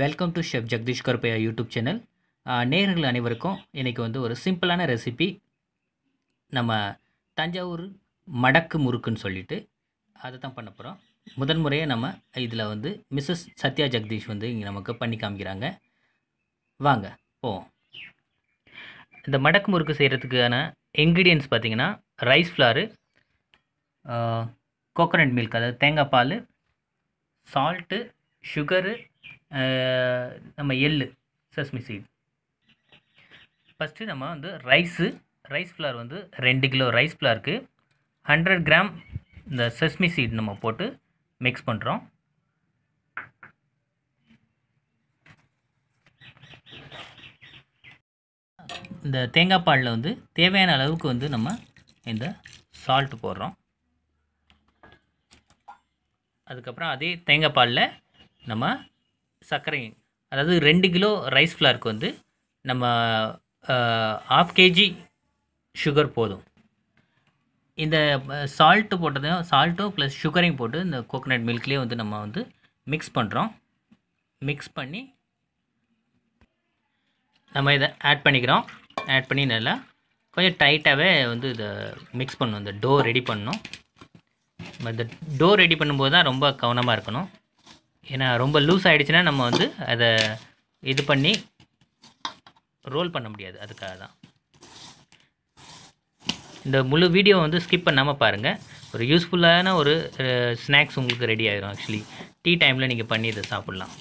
welcome to chef Jagadish Karuppaiya YouTube channel நேர்கள் அனைவருக்கும் இன்றைக்கி வந்து ஒரு சிம்பிளான ரெசிபி நம்ம தஞ்சாவூர் மடக்கு முறுக்குன்னு சொல்லிட்டு அதை தான் பண்ண போகிறோம் முதன்முறையாக நம்ம இதில் வந்து மிஸ்ஸஸ் சத்யா ஜெகதீஷ் வந்து இங்கே நமக்கு பண்ணி காமிக்கிறாங்க வாங்க போவோம் இந்த மடக்கு முறுக்கு செய்கிறதுக்கான இன்க்ரீடியன்ஸ் பார்த்திங்கன்னா ரைஸ் ஃப்ளாரு கோகோனட் மில்க் அதாவது தேங்காய் பால் சால்ட்டு சுகரு நம்ம எள்ளு சஸ்மி சீட் ஃபஸ்ட்டு நம்ம வந்து ரைஸு ரைஸ் ஃப்ளார் வந்து ரெண்டு கிலோ ரைஸ் ஃப்ளார்க்கு ஹண்ட்ரட் கிராம் இந்த சஸ்மி சீட் நம்ம போட்டு மிக்ஸ் பண்ணுறோம் இந்த தேங்காய் பாலில் வந்து தேவையான அளவுக்கு வந்து நம்ம இந்த சால்ட்டு போடுறோம் அதுக்கப்புறம் அதே தேங்காய் பாலில் நம்ம சர்க்கரை அதாவது ரெண்டு கிலோ ரைஸ் ஃப்ளாருக்கு வந்து நம்ம ஆஃப் கேஜி சுகர் போதும் இந்த சால்ட்டு போட்டதையும் சால்ட்டும் ப்ளஸ் சுகரையும் போட்டு இந்த கோகோனட் மில்க்லேயே வந்து நம்ம வந்து மிக்ஸ் பண்ணுறோம் மிக்ஸ் பண்ணி நம்ம இதை ஆட் பண்ணிக்கிறோம் ஆட் பண்ணி நல்லா கொஞ்சம் டைட்டாகவே வந்து இதை மிக்ஸ் பண்ணணும் இந்த டோ ரெடி பண்ணணும் இந்த டோ ரெடி பண்ணும்போது தான் ரொம்ப கவனமாக இருக்கணும் ஏன்னா ரொம்ப லூஸ் ஆகிடுச்சுன்னா நம்ம வந்து அதை இது பண்ணி ரோல் பண்ண முடியாது அதுக்காக தான் இந்த முழு வீடியோ வந்து ஸ்கிப் பண்ணாமல் பாருங்கள் ஒரு யூஸ்ஃபுல்லான ஒரு ஸ்நாக்ஸ் உங்களுக்கு ரெடி ஆகிடும் ஆக்சுவலி டீ டைமில் நீங்கள் பண்ணி இதை சாப்பிட்லாம்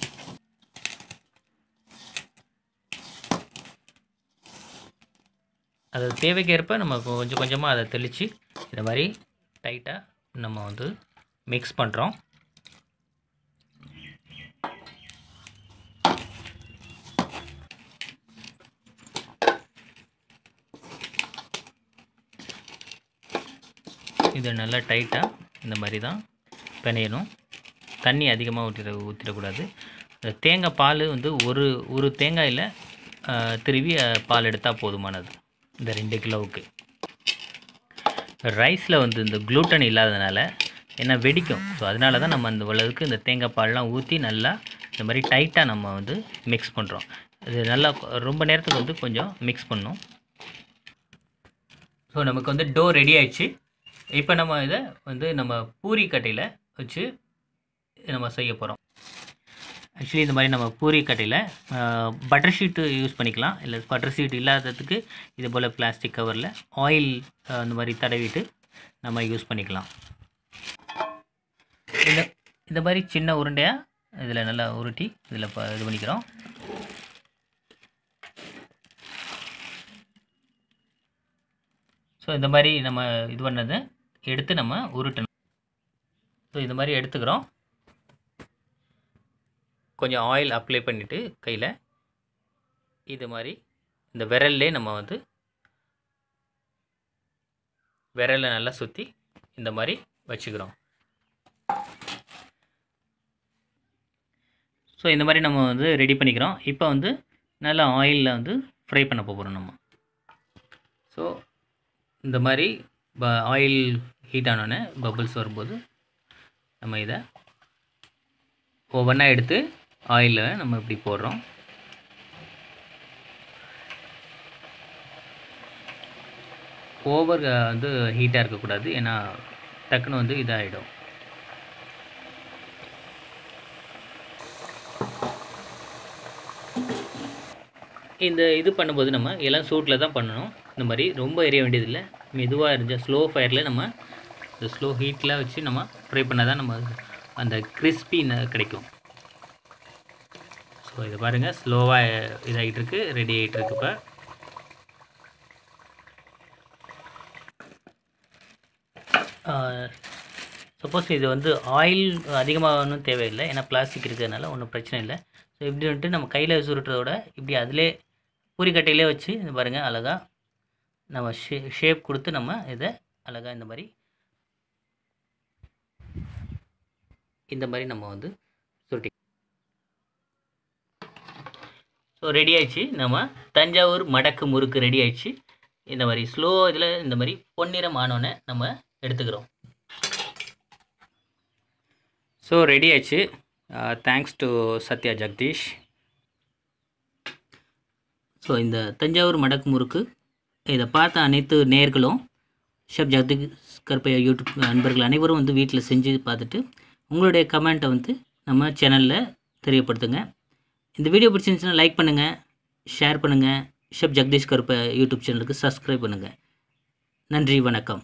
அது தேவைக்கேற்ப நம்ம கொஞ்சம் கொஞ்சமாக அதை தெளித்து இந்த மாதிரி டைட்டாக நம்ம வந்து மிக்ஸ் பண்ணுறோம் இது நல்லா டைட்டாக இந்த மாதிரி தான் பிணையணும் தண்ணி அதிகமாக ஊற்றிட ஊற்றிடக்கூடாது தேங்காய் பால் வந்து ஒரு ஒரு தேங்காயில் திருவி பால் எடுத்தால் போதுமானது இந்த ரெண்டு கிலோவுக்கு ரைஸில் வந்து இந்த க்ளூட்டன் இல்லாததுனால ஏன்னா வெடிக்கும் ஸோ அதனால தான் நம்ம அந்த உள்ளதுக்கு இந்த தேங்காய் பால்லாம் ஊற்றி நல்லா இந்த மாதிரி டைட்டாக நம்ம வந்து மிக்ஸ் பண்ணுறோம் இது நல்லா ரொம்ப நேரத்துக்கு வந்து கொஞ்சம் மிக்ஸ் பண்ணும் ஸோ நமக்கு வந்து டோ ரெடி ஆயிடுச்சு இப்போ நம்ம இதை வந்து நம்ம பூரி கட்டையில் வச்சு நம்ம செய்ய போகிறோம் ஆக்சுவலி இந்த மாதிரி நம்ம பூரி கட்டையில் பட்டர் ஷீட்டு யூஸ் பண்ணிக்கலாம் இல்லை பட்டர் ஷீட் இல்லாததுக்கு இது போல் பிளாஸ்டிக் கவரில் ஆயில் அந்த மாதிரி தடவிட்டு நம்ம யூஸ் பண்ணிக்கலாம் இந்த இந்த மாதிரி சின்ன உருண்டையாக இதில் நல்லா உருட்டி இதில் இது பண்ணிக்கிறோம் ஸோ இந்த மாதிரி நம்ம இது பண்ணது எடுத்து நம்ம உருட்டணும் ஸோ இந்த மாதிரி எடுத்துக்கிறோம் கொஞ்சம் ஆயில் அப்ளை பண்ணிவிட்டு கையில் இது மாதிரி இந்த விரல்லே நம்ம வந்து விரலை நல்லா சுற்றி இந்த மாதிரி வச்சுக்கிறோம் ஸோ இந்த மாதிரி நம்ம வந்து ரெடி பண்ணிக்கிறோம் இப்போ வந்து நல்லா ஆயிலில் வந்து ஃப்ரை பண்ண போகிறோம் நம்ம ஸோ இந்த மாதிரி ப ஆயில் ஹீட் ஆனோடனே பபுள்ஸ் வரும்போது நம்ம இதை ஒவ்வொன்றா எடுத்து ஆயிலில் நம்ம இப்படி போடுறோம் ஓவர் வந்து ஹீட்டாக இருக்கக்கூடாது ஏன்னா டக்குன்னு வந்து இதாகிடும் இந்த இது பண்ணும்போது நம்ம எல்லாம் சூட்டில் தான் பண்ணணும் இந்த மாதிரி ரொம்ப எரிய வேண்டியதில்லை மெதுவாக இருந்துச்சு ஸ்லோ ஃபயரில் நம்ம இந்த ஸ்லோ ஹீட்டில் வச்சு நம்ம ஃப்ரை பண்ணால் தான் நம்ம அந்த கிறிஸ்பி கிடைக்கும் ஸோ இதை பாருங்கள் ஸ்லோவாக இதாகிட்டுருக்கு ரெடி ஆகிட்டு இருக்கு இப்போ சப்போஸ் இது வந்து ஆயில் அதிகமாக ஒன்றும் தேவையில்லை ஏன்னா பிளாஸ்டிக் இருக்கிறதுனால ஒன்றும் பிரச்சனை இல்லை ஸோ இப்படி வந்துட்டு நம்ம கையில் சுருட்டுறதோட இப்படி அதிலே பூரிக்கட்டையிலே வச்சு பாருங்கள் அழகாக நம்ம ஷே ஷேப் கொடுத்து நம்ம இதை அழகாக இந்த மாதிரி இந்த மாதிரி நம்ம வந்து சுருட்டி ஸோ ரெடி ஆயிடுச்சு நம்ம தஞ்சாவூர் மடக்கு முறுக்கு ரெடி ஆயிடுச்சு இந்த மாதிரி ஸ்லோ இதில் இந்த மாதிரி பொன்னிறம் ஆனோன்னே நம்ம எடுத்துக்கிறோம் ஸோ ரெடி ஆச்சு thanks to Sathya Jagadish so இந்த தஞ்சாவூர் மடக்கு முறுக்கு இதை பார்த்த அனைத்து நேர்களும் ஷப் ஜகதிஷ்கர்பையா யூடியூப் நண்பர்கள் அனைவரும் வந்து வீட்டில் செஞ்சு பார்த்துட்டு உங்களுடைய கமெண்ட்டை வந்து நம்ம சேனலில் தெரியப்படுத்துங்க இந்த வீடியோ பிடிச்சிருந்துச்சுன்னா லைக் பண்ணுங்கள் ஷேர் பண்ணுங்கள் ஷப் ஜகதீஷ் கருப்பை யூடியூப் சேனலுக்கு சப்ஸ்கிரைப் பண்ணுங்கள் நன்றி வணக்கம்